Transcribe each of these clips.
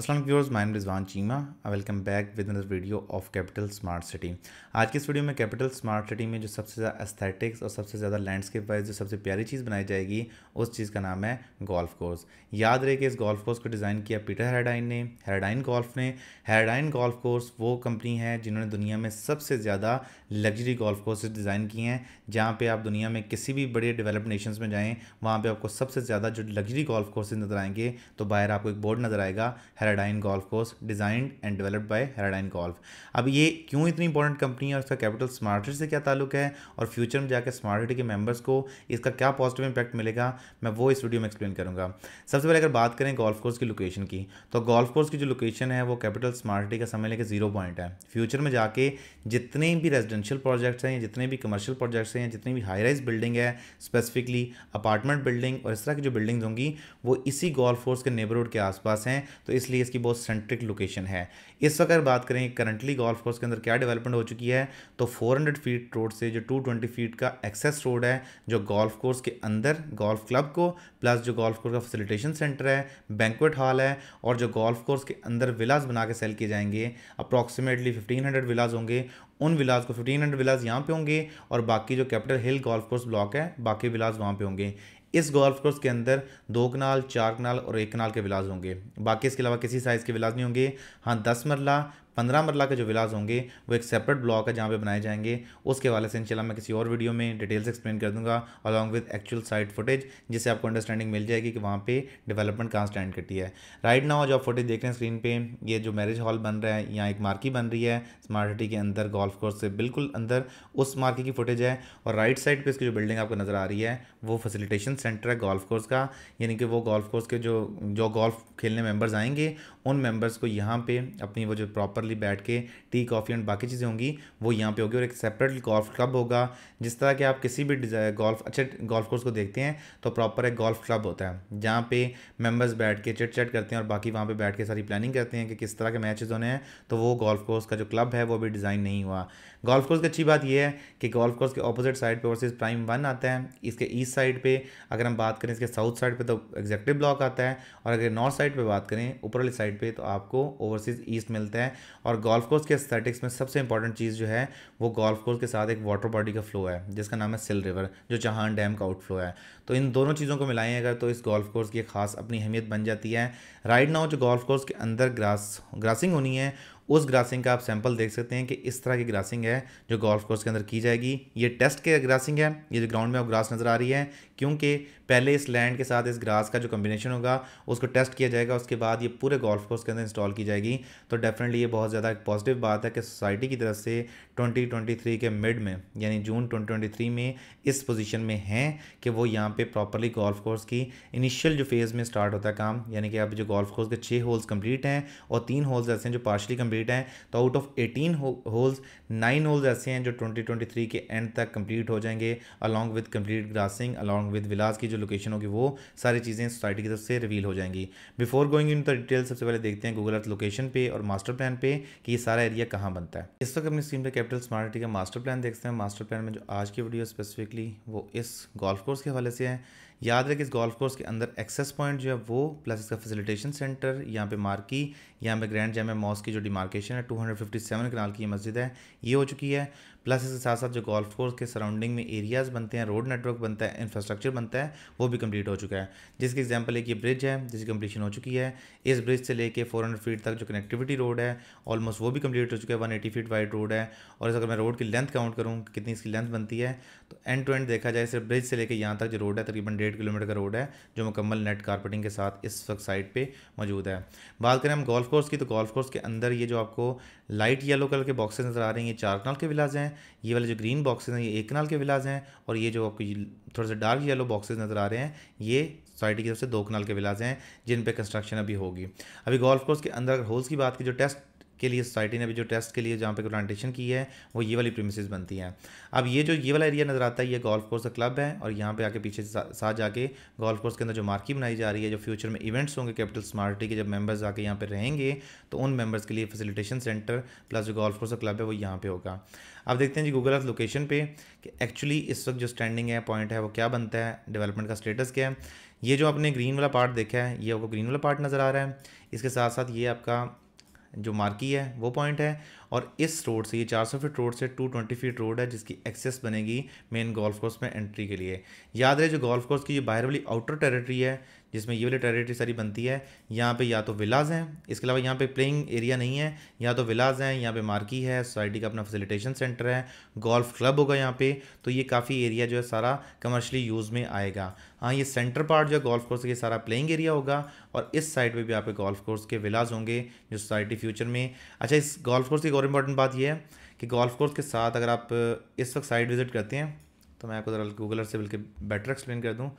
Aslam viewers mine Rizwan Cheema welcome back with another video of Capital Smart City आज के इस video में कैपिटल स्मार्ट सिटी में जो सबसे ज़्यादा एस्थेटिक्स और सबसे ज़्यादा लैंडस्केप वाइज जो सबसे प्यारी चीज़ बनाई जाएगी उस चीज़ का नाम है गोल्फ कोर्स याद रहे कि इस गोल्फ कोर्स को डिज़ाइन किया पीटर हेराडाइन ने हेराडाइन गोल्फ ने हेराडाइन गोल्फ कोर्स वो कंपनी है जिन्होंने दुनिया में सबसे ज़्यादा लग्जरी गोल्फ कोर्सेज डिज़ाइन किए हैं जहाँ पर आप दुनिया में किसी भी बड़े डेवलप नेशन में जाएँ वहाँ पर आपको सबसे ज़्यादा जो लग्जरी गोल्फ कोर्सेज नज़र आएंगे तो बाहर आपको एक बोर्ड नज़र आएगा Harradine golf course designed and developed by Harradine golf अब ये क्यों इतनी इंपॉर्टेंट कंपनी है और इसका कैपिटल स्मार्ट से क्या ताल्लुक है और फ्यूचर में जाकर स्मार्ट सिटी के मेंबर्स को इसका क्या पॉजिटिव इंपैक्ट मिलेगा मैं वो इस वीडियो में एक्सप्लेन करूंगा सबसे पहले अगर बात करें गोल्फ कोर्स की लोकेशन की तो गोल्फ कोर्स की जो लोकेशन है वो कैपिटल स्मार्ट सिटी का समय लेकर जीरो पॉइंट है फ्यूचर में जाके जितने भी रेजिडेंशियल प्रोजेक्ट्स हैं जितने भी कमर्शियल प्रोजेक्ट्स हैं जितनी भी हाई राइज बिल्डिंग है स्पेसिफिकली अपार्टमेंट बिल्डिंग और इस तरह की जो बिल्डिंग्स होंगी वो इसी गोल्फ कोर्स के नेबरहुड के आसपास हैं तो इसलिए इसलिए इसकी बहुत सेंट्रिक लोकेशन है इस वक्त बात करें करंटली गोल्फ कोर्स के अंदर क्या डेवलपमेंट हो चुकी है तो 400 फीट रोड से जो 220 फीट का एक्सेस रोड है जो गोल्फ कोर्स के अंदर गोल्फ क्लब को प्लस जो गोल्फ कोर्स का फैसिलिटेशन सेंटर है बैंकुट हॉल है और जो गोल्फ कोर्स के अंदर विलाज बना के सेल किए जाएंगे अप्रॉक्सीमेटली फिफ्टीन हंड्रेड होंगे उन विलाज को 1500 विलाज यहाँ पे होंगे और बाकी जो Capital Hill golf course block है बाकी विलाज वहाँ पे होंगे इस गोल्फ कोर्स के अंदर दो कनाल चार कनाल और एक कनाल के विलाज होंगे बाकी इसके अलावा किसी साइज़ के विलाज नहीं होंगे हाँ दस मरला पंद्रह मरला के जो विलाज होंगे वो एक सेपरेट ब्लॉक है जहाँ पे बनाए जाएंगे उसके वाले से इंशाल्लाह मैं किसी और वीडियो में डिटेल्स एक्सप्लेन कर दूंगा along with actual site footage जिससे आपको अंडरस्टैंडिंग मिल जाएगी कि वहाँ पे डेवलपमेंट कहाँ स्टैंड करती है राइट नाउ जो आप फुटेज देख रहे हैं स्क्रीन पर ये जो मैरिज हॉल बन रहा है यहाँ एक मार्की बन रही है स्मार्ट सिटी के अंदर गोल्फ कोर्स से बिल्कुल अंदर उस मार्की की फुटेज है और राइट साइड पर इसकी जो बिल्डिंग आपको नज़र आ रही है वो फैसिलिटेशन सेंटर है गोल्फ कोर्स का यानी कि वो गोल्फ कोर्स के जो जो गोल्फ खेलने मेम्बर्स आएंगे उन मेम्बर्स को यहाँ पर अपनी वो जो प्रॉपर प्रॉपरली बैठ के टी कॉफ़ी एंड बाकी चीज़ें होंगी वो यहाँ पे होगी और एक सेपरेट गोल्फ क्लब होगा जिस तरह के आप किसी भी गोल्फ अच्छे गोल्फ कोर्स को देखते हैं तो प्रॉपर एक गोल्फ क्लब होता है जहाँ पे मेम्बर्स बैठ के चिट चैट करते हैं और बाकी वहाँ पर बैठ के सारी प्लानिंग करते हैं कि किस तरह के मैचेज़ होने हैं तो वो गोल्फ कोर्स का जो क्लब है वो भी डिज़ाइन नहीं हुआ गोल्फ कोर्स की अच्छी बात यह है कि गोल्फ कोर्स के अपोजिट साइड पर वर्सेज प्राइम वन आता है इसके ईस्ट साइड पर अगर हम बात करें इसके साउथ साइड पर तो एग्जेक्टिव ब्लॉक आता है और अगर नॉर्थ साइड पर बात करें ऊपर वाली साइड पर तो आपको ओवरसीज़ ईस्ट मिलता है और गोल्फ कोर्स के एस्थेटिक्स में सबसे इंपॉर्टेंट चीज़ जो है वो गोल्फ कोर्स के साथ एक वाटर बॉडी का फ्लो है जिसका नाम है सिल रिवर जो चहान डैम का आउटफ्लो है तो इन दोनों चीज़ों को मिलाएं अगर तो इस गोल्फ कोर्स की खास अपनी अहमियत बन जाती है राइट नाउ जो गोल्फ कोर्स के अंदर ग्रास ग्रासिंग होनी है उस ग्रासिंग का आप सैंपल देख सकते हैं कि इस तरह की ग्रासिंग है जो गोल्फ कोर्स के अंदर की जाएगी ये टेस्ट के ग्रासिंग है ये जो ग्राउंड में आप ग्रास नज़र आ रही है क्योंकि पहले इस लैंड के साथ इस ग्रास का जो कम्बिनेशन होगा उसको टेस्ट किया जाएगा उसके बाद ये पूरे गोल्फ कोर्स के अंदर इंस्टॉल की जाएगी तो डेफिनेटली ये बहुत ज़्यादा एक पॉजिटिव बात है कि सोसाइटी की तरफ से ट्वेंटी के मिड में यानी जून ट्वेंटी में इस पोजिशन में हैं कि वो यहाँ पर प्रॉपरली गोल्फ कोर्स की इनिशियल जो फेज़ में स्टार्ट होता है काम यानी कि अब जो गोल्फ कोर्स के छः होल्स कम्प्लीट हैं और तीन होल्स ऐसे हैं जो पार्शली कम्प्लीट कंप्लीट हैं तो out of eighteen holes nine holes ऐसे हैं जो 2023 के एंड तक कंप्लीट हो जाएंगे along with complete grassing along with villas की जो लोकेशन होगी वो सारी चीज़ें सोसाइटी की तरफ से रिवील हो जाएंगी before going in the detail सबसे पहले देखते हैं गूगल अर्थ लोकेशन पे और मास्टर प्लान पे कि ये सारा एरिया कहाँ बनता है इस वक्त अपनी स्क्रीन पर कैपिटल स्मार्ट सिटी का मास्टर प्लान देखते हैं मास्टर प्लान में जो आज की वीडियो स्पेसिफिकली वो इस गोल्फ कोर्स के हवाले से है याद रखें कि इस गोल्फ कोर्स के अंदर एक्सेस पॉइंट जो है वो प्लस इसका फैसिलिटेशन सेंटर यहाँ पे मार्की यहाँ पे ग्रैंड जैम मॉस की जो डिमार्केशन है 257 हंड्रेड की मस्जिद है ये हो चुकी है प्लस इसके साथ साथ जो गोल्फ कोर्स के सराउंडिंग में एरियाज़ बनते हैं रोड नेटवर्क बनता है इंफ्रास्ट्रक्चर बनता है वो भी कम्प्लीट हो चुका है जिसके एग्जाम्पल एक ये ब्रिज है जिसकी कम्प्लीशन हो चुकी है इस ब्रिज से लेके फोर हंड्रेड फीट तक जो कनेक्टिविटी रोड है ऑलमोस्ट वो भी कम्प्लीट हो चुका है one eighty feet wide road है और अगर मैं रोड की लेंथ काउंट करूँ कितनी इसकी लेंथ बनती है तो एंड टू एंड देखा जाए सिर्फ ब्रिज से लेकर यहाँ तक जो रोड है तकरीबन डेढ़ किलोमीटर का रोड है जो मुकम्मल नेट कारपेटिंग के साथ इस वक्त साइड पर मौजूद है बात करें हम गोल्फ कोर्स की तो गोल्फ कोर्स के अंदर ये जो आपको लाइट येलो कलर के बॉक्सेस नज़र आ रही हैं ये चार कनाल के विलाज हैं हैं ये वाले जो ग्रीन बॉक्सेस हैं ये एक कनाल के विलाज हैं और ये जो आपको थोड़े से डार्क येलो बॉक्सेस नज़र आ रहे हैं ये सोसाइटी की तरफ से दो कनाल के विलाज हैं जिन पे कंस्ट्रक्शन अभी होगी अभी गोल्फ कोर्स के अंदर अगर होल्स की बात की जो टेस्ट के लिए सोसाइटी ने भी जो टेस्ट के लिए जहाँ पे प्लांटेशन की है वो ये वाली प्रीमिस बनती हैं अब ये जो ये वाला एरिया नज़र आता है ये गोल्फ कोर्स का क्लब है और यहाँ पे आके पीछे साथ जाके गोल्फ कोर्स के अंदर जो मार्की बनाई जा रही है जो फ्यूचर में इवेंट्स होंगे कैपिटल स्मार्टी के जब मेम्बर्स आके यहाँ पर रहेंगे तो उन मेम्बर्स के लिए फैसिलिटेशन सेंटर प्लस जो गोल्फ कोर्स का क्लब है वो यहाँ पर होगा अब देखते हैं जी गूगल ऑफ लोकेशन पे कि एक्चुअली इस वक्त जो स्टैंडिंग है पॉइंट है वो क्या बनता है डेवलपमेंट का स्टेटस क्या है ये जो आपने ग्रीन वाला पार्ट देखा है ये आपको ग्रीन वाला पार्ट नज़र आ रहा है इसके साथ साथ ये आपका जो मार्की है वो पॉइंट है और इस रोड से ये 400 फीट रोड से 220 फीट रोड है जिसकी एक्सेस बनेगी मेन गोल्फ कोर्स में एंट्री के लिए याद रहे जो गोल्फ कोर्स की जो बाहर वाली आउटर टेरिटरी है जिसमें ये वाली टेरेटरी सारी बनती है यहाँ पे या तो विलाज हैं इसके अलावा यहाँ पे प्लेइंग एरिया नहीं है या तो विलाज हैं यहाँ पे मार्की है सोसाइटी का अपना फैसिलिटेशन सेंटर है गोल्फ क्लब होगा यहाँ पे तो ये काफ़ी एरिया जो है सारा कमर्शली यूज़ में आएगा हाँ ये सेंटर पार्ट जो है गोल्फ कोर्स ये सारा प्लेइंग एरिया होगा और इस साइड पर भी आप गोल्फ कोर्स के विलाज होंगे जो सोसाइटी फ्यूचर में अच्छा इस गोल्फ कोर्स की और इम्पॉर्टेंट बात यह है कि गोल्फ कोर्स के साथ अगर आप इस वक्त साइट विज़िट करते हैं तो मैं आपको ज़रा गूगलर से बिल्कुल बेटर एक्सप्लेन कर दूँ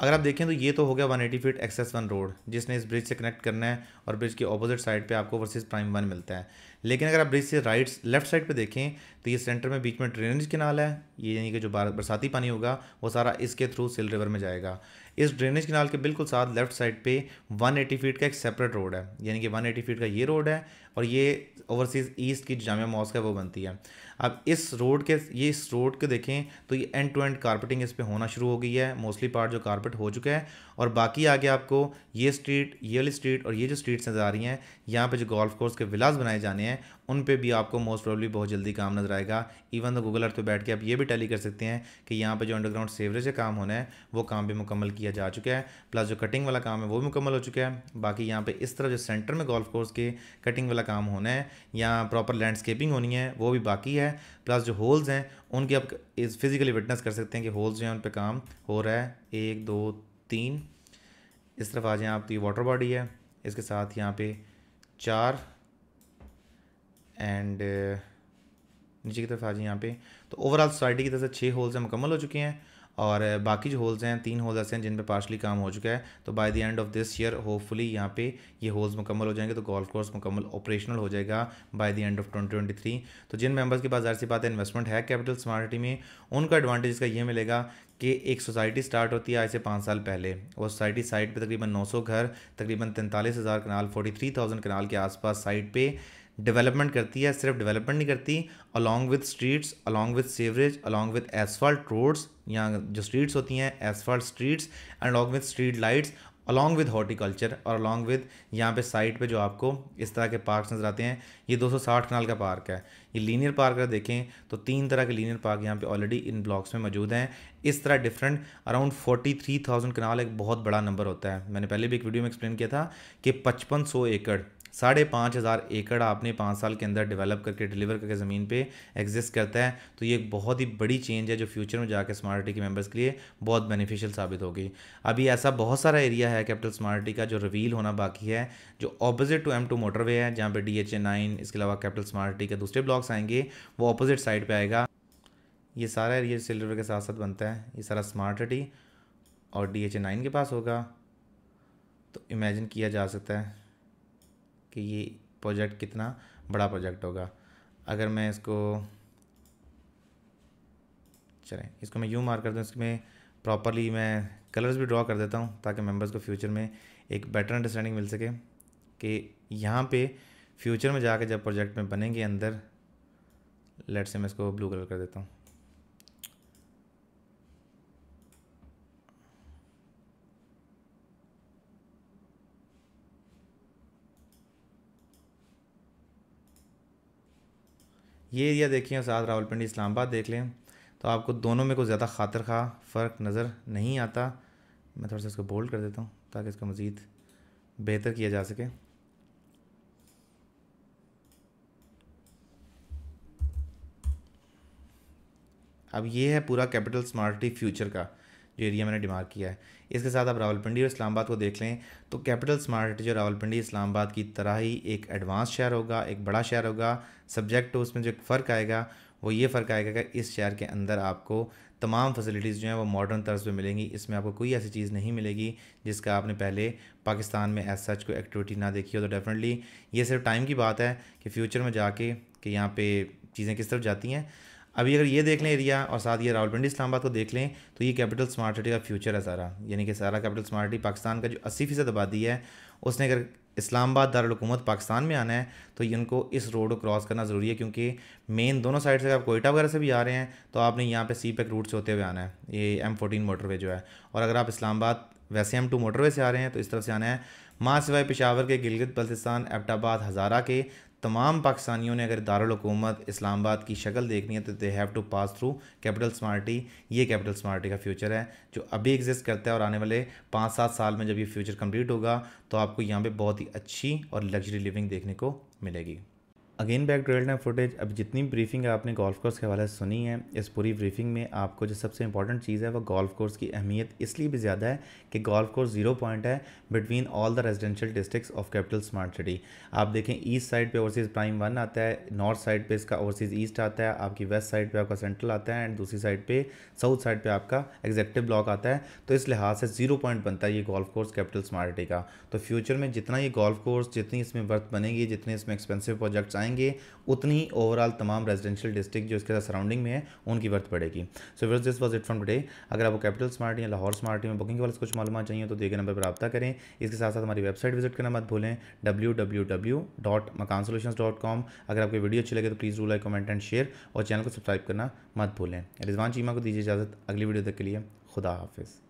अगर आप देखें तो ये तो हो गया 180 फीट एक्सेस वन रोड जिसने इस ब्रिज से कनेक्ट करना है और ब्रिज के ऑपोजिट साइड पे आपको वर्सेस प्राइम वन मिलता है लेकिन अगर आप ब्रिज से राइट लेफ्ट साइड पे देखें तो ये सेंटर में बीच में ड्रेनेज किनाल है ये यानी कि जो बरसाती पानी होगा वो सारा इसके थ्रू सिल रिवर में जाएगा इस ड्रेनेज किनाल के बिल्कुल साथ लेफ्ट साइड पे 180 फीट का एक सेपरेट रोड है यानी कि 180 फीट का ये रोड है और ये ओवरसीज़ ईस्ट की जामिया मॉस्क है वो बनती है अब इस रोड के ये इस रोड के देखें तो ये एंड टू एंड कारपेटिंग इस पर होना शुरू हो गई है मोस्टली पार्ट जो कारपेट हो चुका है और बाकी आगे आपको ये स्ट्रीट ये वाली स्ट्रीट और ये जो स्ट्रीट्स नज़र आ रही हैं यहाँ पे जो गोल्फ कोर्स के विलास बनाए जाने हैं उन पे भी आपको मोस्ट प्रॉब्ली बहुत जल्दी काम नज़र आएगा इवन तो गूगल अर्थ पे बैठ के आप ये भी टैली कर सकते हैं कि यहाँ पे जो अंडरग्राउंड सेवरेज का काम होना है वो काम भी मुकम्मल किया जा चुका है प्लस जो कटिंग वाला काम है वो भी मुकम्मल हो चुका है बाकी यहाँ पर इस तरह जो सेंटर में गोल्फ कोर्स के कटिंग वाला काम होना है यहाँ प्रॉपर लैंडस्केपिंग होनी है वो भी बाकी है प्लस जो होल्स हैं उनकी आप फिज़िकली विटनेस कर सकते हैं कि होल्स जो हैं उन पर काम हो रहा है एक दो तीन इस तरफ आ जाए आप तो ये वाटर बॉडी है इसके साथ यहाँ पे चार एंड uh, नीचे की तरफ आ जाए यहाँ पे तो ओवरऑल सोसाइटी की तरफ से छः होल्स हैं मुकम्मल हो चुके हैं और uh, बाकी जो होल्स हैं तीन होल्स ऐसे हैं जिन पे पार्शली काम हो चुका है तो by the end of this year hopefully यहाँ पे ये होल्स मुकम्मल हो जाएंगे तो गोल्फ कोर्स मुकम्मल ऑपरेशनल हो जाएगा बाय द एंड ऑफ 2023 तो जिन मेंबर्स के पास जाहिर सी बात है इन्वेस्टमेंट है कैपिटल स्मार्ट सिटी में उनका एडवांटेज इसका ये मिलेगा कि एक सोसाइटी स्टार्ट होती है आज से पाँच साल पहले वो सोसाइटी साइट पे तकरीबन 900 घर तकरीबन तैंतालीस हज़ार कनाल थ्री थाउजेंड कनाल के आसपास साइट पे डेवलपमेंट करती है सिर्फ डेवलपमेंट नहीं करती along with streets along with sewerage along with asphalt roads या जो स्ट्रीट्स होती हैं asphalt streets and along with street lights along with horticulture और अलॉन्ग विद यहाँ पे साइट पे जो आपको इस तरह के पार्क नज़र आते हैं ये 260 कनाल का पार्क है ये लीनियर पार्क अगर देखें तो तीन तरह के लीनियर पार्क यहाँ पे ऑलरेडी इन ब्लॉक्स में मौजूद हैं इस तरह डिफरेंट अराउंड 43,000 कनाल एक बहुत बड़ा नंबर होता है मैंने पहले भी एक वीडियो में एक्सप्लेन किया था कि पचपन एकड़ साढ़े पाँच हज़ार एकड़ आपने पाँच साल के अंदर डेवलप करके डिलीवर करके ज़मीन पे एग्जिस्ट करता है तो ये एक बहुत ही बड़ी चेंज है जो फ्यूचर में जाकर स्मार्ट सिटी के मेंबर्स के लिए बहुत बेनिफिशियल साबित होगी अभी ऐसा बहुत सारा एरिया है कैपिटल स्मार्ट सिटी का जो रिवील होना बाकी है जो opposite to M two motorway है जहाँ पर डी एच ए नाइन इसके अलावा कैपिटल स्मार्ट सिटी के दूसरे ब्लॉक्स आएंगे वो अपोजिट साइड पर आएगा ये सारा एरिया सिल्वर के साथ साथ बनता है ये सारा स्मार्ट सिटी और डी एच ए नाइन के पास होगा तो इमेजिन किया जा सकता है कि ये प्रोजेक्ट कितना बड़ा प्रोजेक्ट होगा अगर मैं इसको चलें इसको मैं यूँ मार कर दूँ इसमें प्रॉपरली मैं कलर्स भी ड्रॉ कर देता हूँ ताकि मेंबर्स को फ्यूचर में एक बेटर अंडरस्टैंडिंग मिल सके कि यहाँ पे फ्यूचर में जाके जब प्रोजेक्ट में बनेंगे अंदर लेट से मैं इसको ब्लू कलर कर देता हूँ ये एरिया देखें साथ रावलपिंडी इस्लामाबाद देख लें तो आपको दोनों में कोई ज़्यादा खातर खा फ़र्क नज़र नहीं आता मैं थोड़ा सा इसको बोल्ड कर देता हूँ ताकि इसको मज़ीद बेहतर किया जा सके अब ये है पूरा कैपिटल स्मार्टी फ्यूचर का जो एरिया मैंने डिमार्क किया है इसके साथ आप रावलपिंडी और इस्लामाबाद को देख लें तो कैपिटल स्मार्ट सिटी जो रावलपिंडी इस्लामाबाद की तरह ही एक एडवांस शहर होगा एक बड़ा शहर होगा सब्जेक्ट तो उसमें जो एक फ़र्क आएगा वो ये फ़र्क आएगा कि इस शहर के अंदर आपको तमाम फैसिलिटीज़ जो हैं वो मॉडर्न तर्ज पे मिलेंगी इसमें आपको कोई ऐसी चीज़ नहीं मिलेगी जिसका आपने पहले पाकिस्तान में एज सच कोई एक्टिविटी ना देखी हो तो डेफिनेटली ये सिर्फ टाइम की बात है कि फ्यूचर में जाके कि यहाँ पे चीज़ें किस तरफ जाती हैं अभी अगर ये देख लें एरिया और साथ ये रावलपिंडी इस्लामाबाद को देख लें तो ये कैपिटल स्मार्ट सिटी का फ्यूचर है सारा यानी कि सारा कैपिटल स्मार्ट सिटी पाकिस्तान का जो अस्सी फ़ीसद आबादी है उसने अगर इस्लामाबाद दारकूमत पाकिस्तान में आना है तो ये उनको इस रोड को क्रॉस करना ज़रूरी है क्योंकि मेन दोनों साइड से आप कोयटा वगैरह से भी आ रहे हैं तो आपने यहाँ पर सी पैक रूट से होते हुए आना है ये एम फोटीन मोटरवे जो है और अगर आप इस्लामाबाद वैसे एम टू मोटरवे से आ रहे हैं तो इस तरफ से आना है माँ सिवाय पिशावर के गिलगित बल्तिस्तान एबटाबाद हज़ारा के तमाम पाकिस्तानियों ने अगर दारकूमत इस्लामाबाद की शक्ल देखनी है तो they have to pass through Capital Smarty ये कैपिटल स्मार्टी का फ्यूचर है जो अभी एग्जिस्ट करता है और आने वाले पाँच सात साल में जब ये फ्यूचर कंप्लीट होगा तो आपको यहाँ पे बहुत ही अच्छी और लग्जरी लिविंग देखने को मिलेगी again back drilled time footage अब जितनी ब्रीफिंग आपने गोल्फ कोर्स के हवाले से सुनी है इस पूरी ब्रीफिंग में आपको जो सबसे इंपॉर्टेंट चीज़ है वो गोल्फ कोर्स की अहमियत इसलिए भी ज़्यादा है कि गोल्फ कोर्स जीरो पॉइंट है between all the residential districts of Capital Smart City आप देखें ईस्ट साइड पर ओवरसीज़ प्राइम वन आता है नॉर्थ साइड पर इसका ओवरसीज़ ईस्ट आता है आपकी वेस्ट साइड पर आपका सेंट्रल आता है एंड दूसरी साइड पर साउथ साइड पर आपका एग्जेक्टिव ब्लॉक आता है तो इस लिहाज से जीरो पॉइंट बनता है ये golf course Capital Smart City का तो फ्यूचर में जितना ये गोल्फ कोर्स जितनी इसमें वर्थ बनेगी जितने इसमें एक्सपेंसिव प्रोजेक्ट्स आएंगे आएंगे उतनी ओवरऑल तमाम रेजिडेंशियल डिस्ट्रिक्ट जो इसके साथ सराउंडिंग में है उनकी वर्थ पड़ेगी so viewers this was it from today अगर आपको कैपिटल स्मार्ट या लाहौर स्मार्ट में बुकिंग के वाले कुछ मालूम चाहिए तो दिए गए नंबर पर रब्ता करें इसके साथ साथ हमारी वेबसाइट विजिट करना मत भूलें W W W dot Makaan dot com अगर आपकी वीडियो अच्छी लगे तो please do like comment and share और चैनल को सब्सक्राइब करना मत भूलें रिजवान चीमा को दीजिए इजाज़त अगली वीडियो तक के लिए खुदा हाफिज़